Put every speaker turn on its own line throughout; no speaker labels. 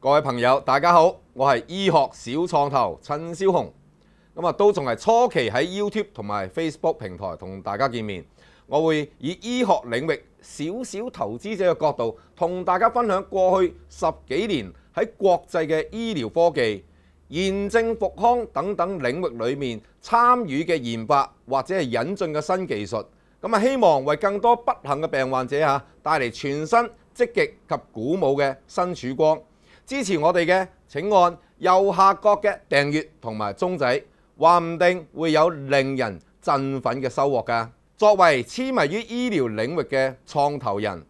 各位朋友，大家好，我系醫學小創投陳少雄，咁啊都仲係初期喺 YouTube 同埋 Facebook 平台同大家見面。我會以醫學領域小小投資者嘅角度，同大家分享過去十幾年喺國際嘅醫療科技、驗證復康等等領域裏面參與嘅研發或者係引進嘅新技術。咁啊，希望為更多不幸嘅病患者嚇帶嚟全新積極及鼓舞嘅新曙光。支持我哋嘅，请按右下角嘅订阅同埋钟仔，话唔定会有令人振奋嘅收获噶。作为痴迷于医疗领域嘅创投人，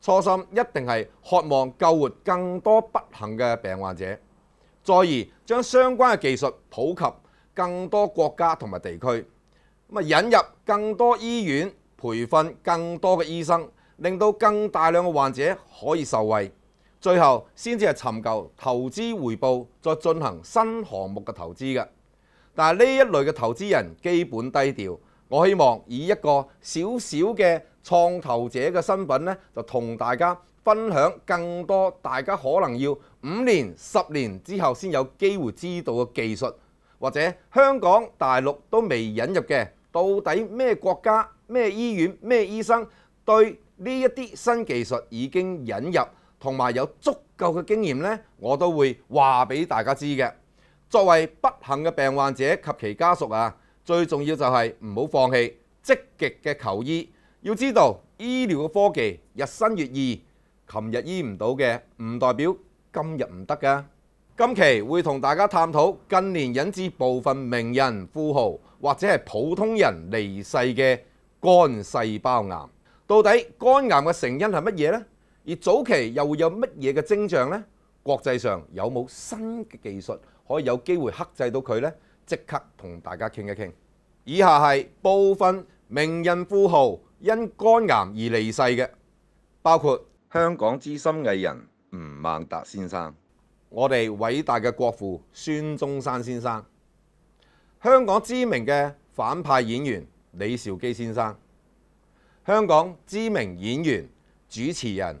初心一定系渴望救活更多不幸嘅病患者，再而将相关嘅技术普及更多国家同埋地区，咁啊引入更多医院，培训更多嘅医生，令到更大量嘅患者可以受惠。最后先至系尋求投資回報，再進行新項目嘅投資嘅。但係呢一類嘅投資人基本低調。我希望以一個小小嘅創投者嘅身份咧，就同大家分享更多大家可能要五年、十年之後先有機會知道嘅技術，或者香港、大陸都未引入嘅，到底咩國家、咩醫院、咩醫生對呢一啲新技術已經引入。同埋有足夠嘅經驗咧，我都會話俾大家知嘅。作為不幸嘅病患者及其家屬啊，最重要就係唔好放棄，積極嘅求醫。要知道醫療嘅科技日新月異，琴日醫唔到嘅唔代表今日唔得噶。今期會同大家探討近年引致部分名人富豪或者係普通人離世嘅肝細胞癌，到底肝癌嘅成因係乜嘢咧？而早期又會有乜嘢嘅徵象呢？國際上有冇新嘅技術可以有機會克制到佢呢？即刻同大家傾一傾。以下係部分名人富豪因肝癌而離世嘅，包括香港資深藝人吳孟達先生，我哋偉大嘅國父孫中山先生，香港知名嘅反派演員李兆基先生，香港知名演員主持人。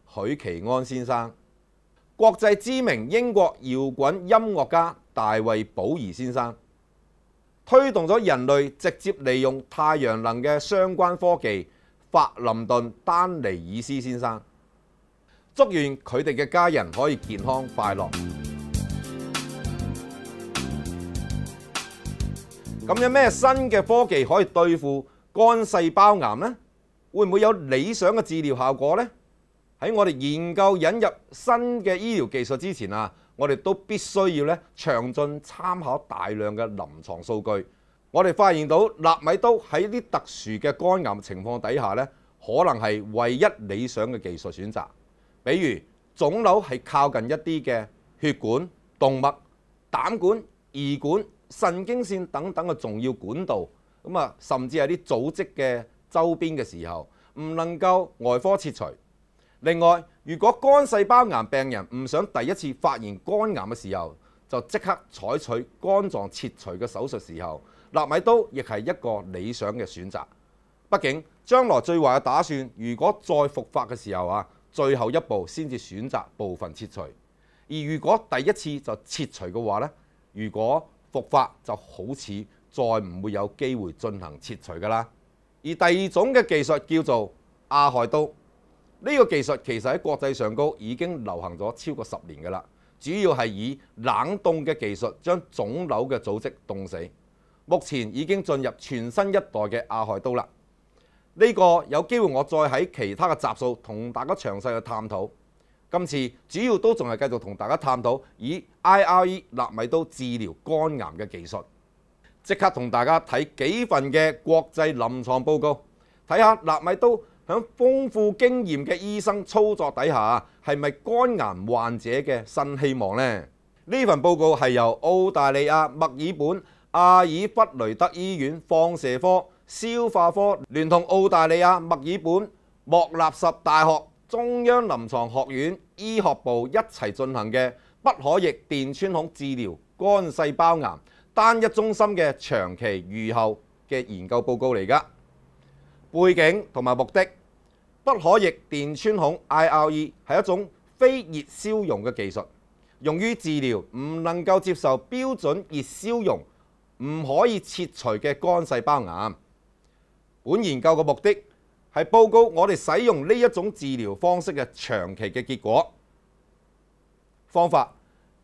许其安先生，国际知名英国摇滚音乐家大卫保尔先生，推动咗人类直接利用太阳能嘅相关科技。法林顿丹尼尔斯先生，祝愿佢哋嘅家人可以健康快乐。咁有咩新嘅科技可以对付肝细胞癌呢？会唔会有理想嘅治疗效果呢？喺我哋研究引入新嘅醫療技術之前啊，我哋都必須要咧長進參考大量嘅臨床數據。我哋發現到納米刀喺一啲特殊嘅肝癌情況底下咧，可能係唯一理想嘅技術選擇。比如腫瘤係靠近一啲嘅血管、動脈、膽管、胰管、神經線等等嘅重要管道，咁啊，甚至係啲組織嘅周邊嘅時候，唔能夠外科切除。另外，如果肝細胞癌病人唔想第一次發現肝癌嘅時候就即刻採取肝臟切除嘅手術時候，納米刀亦係一個理想嘅選擇。畢竟將來最壞嘅打算，如果再復發嘅時候啊，最後一步先至選擇部分切除；而如果第一次就切除嘅話呢如果復發就好似再唔會有機會進行切除㗎啦。而第二種嘅技術叫做亞害刀。呢個技術其實喺國際上高已經流行咗超過十年㗎啦，主要係以冷凍嘅技術將腫瘤嘅組織凍死。目前已經進入全新一代嘅亞海刀啦。呢個有機會我再喺其他嘅集數同大家詳細嘅探討。今次主要都仲係繼續同大家探討以 IRE 納米刀治療肝癌嘅技術。即刻同大家睇幾份嘅國際臨床報告，睇下納米刀。喺豐富經驗嘅醫生操作底下，係咪肝癌患者嘅新希望呢？呢份報告係由澳大利亞墨爾本阿爾弗雷德醫院放射科、消化科聯同澳大利亞墨爾本莫納什大學中央臨床學院醫學部一齊進行嘅不可逆電穿孔治療肝細胞癌單一中心嘅長期預後嘅研究報告嚟㗎。背景同埋目的，不可逆電穿孔 i r e 係一種非熱消融嘅技術，用於治療唔能夠接受標準熱消融、唔可以切除嘅肝細胞癌。本研究嘅目的係報告我哋使用呢一種治療方式嘅長期嘅結果。方法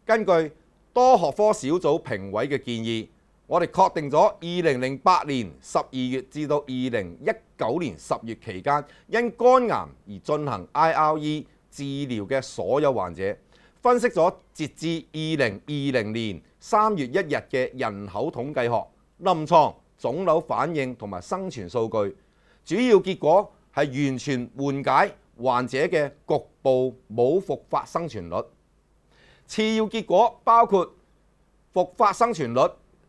根據多學科小組評委嘅建議。我哋確定咗二零零八年十二月至到二零一九年十月期間，因肝癌而進行 i r e 治療嘅所有患者，分析咗截至二零二零年三月一日嘅人口統計學、臨床、腫瘤反應同埋生存數據。主要結果係完全緩解患者嘅局部冇復發生存率。次要結果包括復發生存率。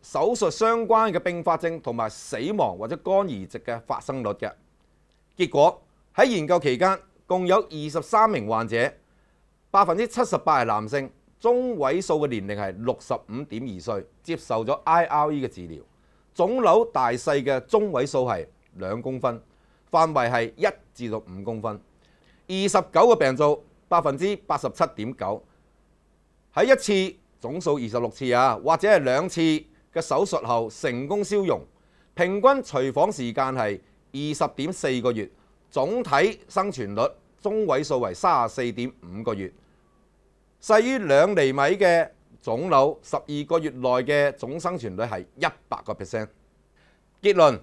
手術相關嘅並發症同埋死亡或者肝移植嘅發生率嘅結果喺研究期間共有二十三名患者，百分之七十八係男性，中位數嘅年齡係六十五點二歲，接受咗 IRE 嘅治療，腫瘤大細嘅中位數係兩公分，範圍係一至到五公分，二十九個病灶，百分之八十七點九喺一次總數二十六次啊，或者係兩次。嘅手術後成功消融，平均隨訪時間係二十點四個月，總體生存率中位數為三十四點五個月。細於兩厘米嘅腫瘤，十二個月內嘅總生存率係一百個 percent。結論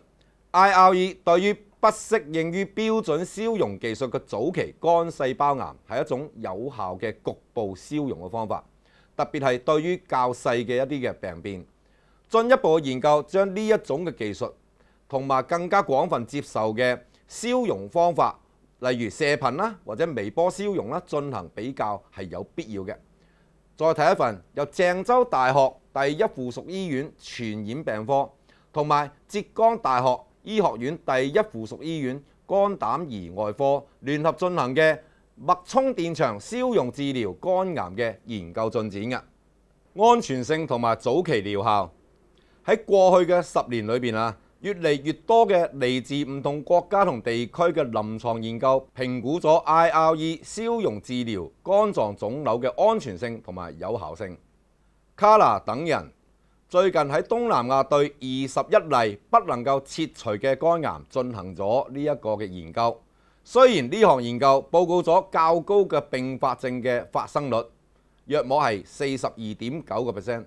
，I R E 對於不適應於標準消融技術嘅早期肝細胞癌係一種有效嘅局部消融嘅方法，特別係對於較細嘅一啲嘅病變。進一步研究將呢一種嘅技術同埋更加廣泛接受嘅消融方法，例如射頻啦或者微波消融啦進行比較係有必要嘅。再睇一份由鄭州大學第一附屬醫院傳染病科同埋浙江大學醫學院第一附屬醫院肝膽兒外科聯合進行嘅脈沖電場消融治療肝癌嘅研究進展嘅安全性同埋早期療效。喺過去嘅十年裏面啊，越嚟越多嘅嚟自唔同國家同地區嘅臨床研究評估咗 IRE 消融治療肝臟腫瘤嘅安全性同埋有效性。卡拿等人最近喺東南亞對二十一例不能夠切除嘅肝癌進行咗呢一個嘅研究。雖然呢項研究報告咗較高嘅並發症嘅發生率，約莫係四十二點九個 percent。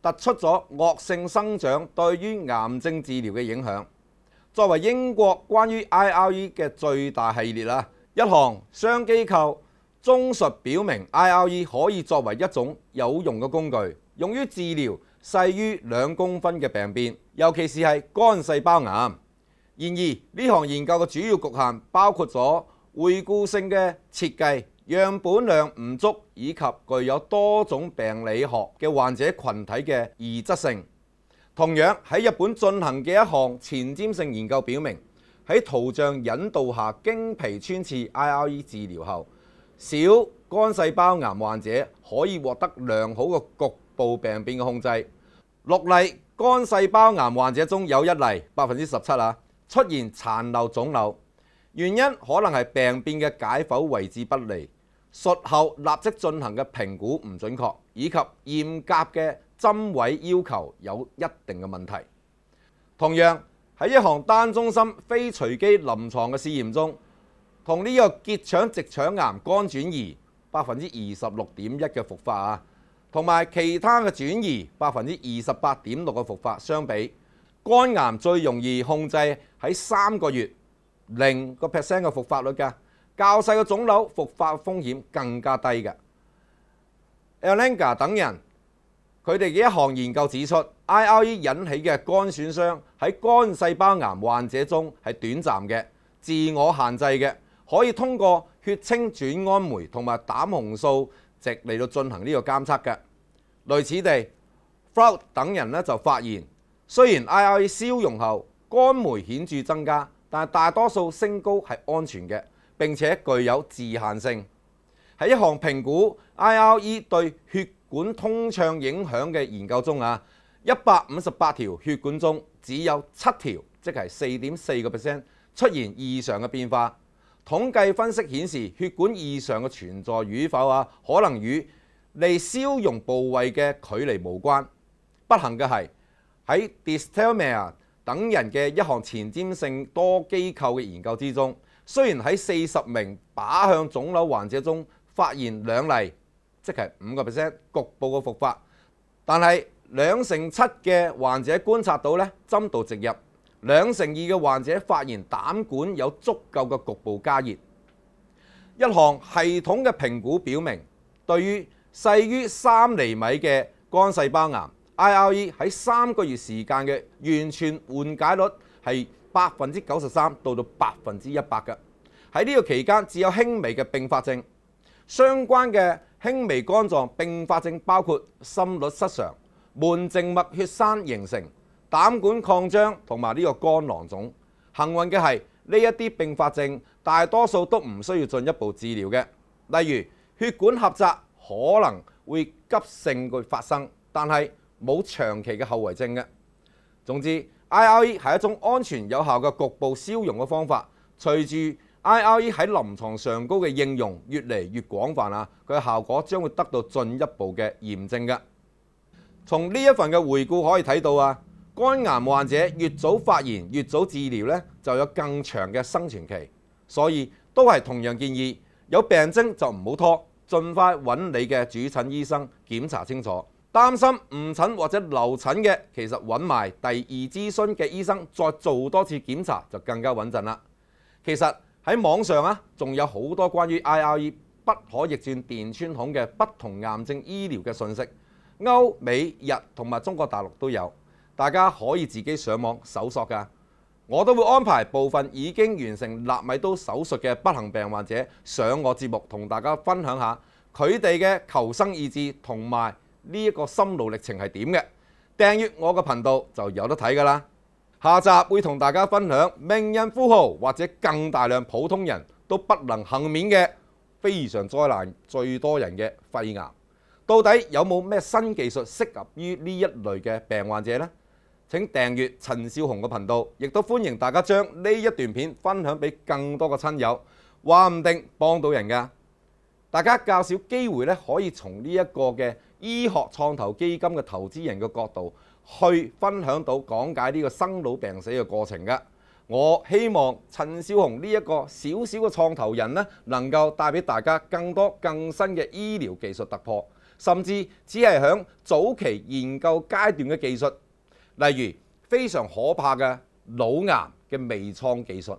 突出咗惡性生長對於癌症治療嘅影響。作為英國關於 IRE 嘅最大系列啦，一項雙機構綜述表明，IRE 可以作為一種有用嘅工具，用於治療細於兩公分嘅病變，尤其是係肝細胞癌。然而，呢項研究嘅主要局限包括咗回顧性嘅設計。样本量唔足以及具有多种病理学嘅患者群体嘅异质性，同样喺日本进行嘅一项前瞻性研究，表明喺图像引导下经皮穿刺 IRE 治疗后，小肝细胞癌患者可以获得良好嘅局部病变嘅控制。六例肝细胞癌患者中有一例百分之十七啊出现残留肿瘤，原因可能系病变嘅解剖位置不利。術後立即進行嘅評估唔準確，以及嚴格嘅針位要求有一定嘅問題。同樣喺一項單中心非隨機臨床嘅試驗中，同呢個結腸直腸癌肝轉移百分之二十六點一嘅復發啊，同埋其他嘅轉移百分之二十八點六嘅復發相比，肝癌最容易控制喺三個月零個 percent 嘅復發率㗎。较细嘅肿瘤复发风险更加低嘅。e l e n g a 等人佢哋嘅一项研究指出，I R E 引起嘅肝损伤喺肝细胞癌患者中系短暂嘅、自我限制嘅，可以通过血清转氨酶同埋胆红素值嚟到进行呢个监测嘅。类似地，Fraud 等人咧就发现，虽然 I R E 消融后肝酶显著增加，但系大多数升高系安全嘅。並且具有自限性。喺一項評估 i r e 對血管通暢影響嘅研究中啊，一百五十八條血管中只有七條，即係四點四個 percent 出現異常嘅變化。統計分析顯示，血管異常嘅存在與否啊，可能與利消融部位嘅距離無關。不幸嘅係喺 d i s t e l m a 等人嘅一項前瞻性多機構嘅研究之中。雖然喺四十名靶向腫瘤患者中發現兩例，即係五個 percent 局部嘅復發，但係兩成七嘅患者觀察到咧針度植入，兩成二嘅患者發現膽管有足夠嘅局部加熱。一項系統嘅評估表明，對於細於三厘米嘅肝細胞癌，IRE 喺三個月時間嘅完全緩解率係。百分之九十三到到百分之一百嘅喺呢个期间，只有轻微嘅并发症。相关嘅轻微肝脏并发症包括心率失常、门静脉血栓形成、胆管扩张同埋呢个肝囊肿。幸运嘅系呢一啲并发症大多数都唔需要进一步治疗嘅。例如血管狭窄可能会急性嘅发生，但系冇长期嘅后遗症嘅。总之。i r e 係一種安全有效嘅局部消融嘅方法。隨住 i r e 喺臨床上高嘅應用越嚟越廣泛啊，佢效果將會得到進一步嘅驗證嘅。從呢一份嘅回顧可以睇到啊，肝癌患者越早發現、越早治療咧，就有更長嘅生存期。所以都係同樣建議，有病徵就唔好拖，盡快揾你嘅主診醫生檢查清楚。擔心誤診或者流診嘅，其實揾埋第二諮詢嘅醫生，再做多次檢查就更加穩陣啦。其實喺網上啊，仲有好多關於 I R E 不可逆轉電穿孔嘅不同癌症醫療嘅信息，歐美日同埋中國大陸都有，大家可以自己上網搜索噶。我都會安排部分已經完成納米刀手術嘅不幸病患者上我節目，同大家分享下佢哋嘅求生意志同埋。呢一个心路历程系点嘅？订阅我嘅频道就有得睇噶啦。下集会同大家分享名人富豪或者更大量普通人都不能幸免嘅非常灾难最多人嘅肺癌，到底有冇咩新技术适合于呢一类嘅病患者呢？请订阅陈少雄嘅频道，亦都欢迎大家将呢一段片分享俾更多嘅亲友，话唔定帮到人噶。大家较少机会呢，可以从呢一个嘅。醫學創投基金嘅投資人嘅角度去分享到講解呢個生老病死嘅過程嘅，我希望陳少雄呢一個少少嘅創投人咧，能夠帶俾大家更多更新嘅醫療技術突破，甚至只係響早期研究階段嘅技術，例如非常可怕嘅腦癌嘅微創技術，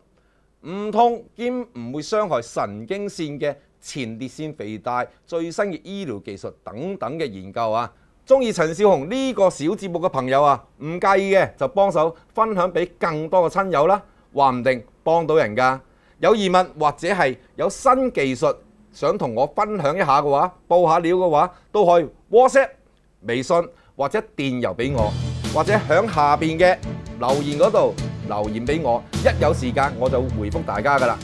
唔痛兼唔會傷害神經線嘅。前列腺肥大最新嘅醫療技術等等嘅研究啊！中意陳少雄呢個小節目嘅朋友啊，唔介意嘅就幫手分享俾更多嘅親友啦，話唔定幫到人㗎。有疑問或者係有新技術想同我分享一下嘅話，報下料嘅話，可以 WhatsApp、微信或者電郵俾我，或者響下邊嘅留言嗰度留言俾我，一有時間我就回覆大家㗎啦。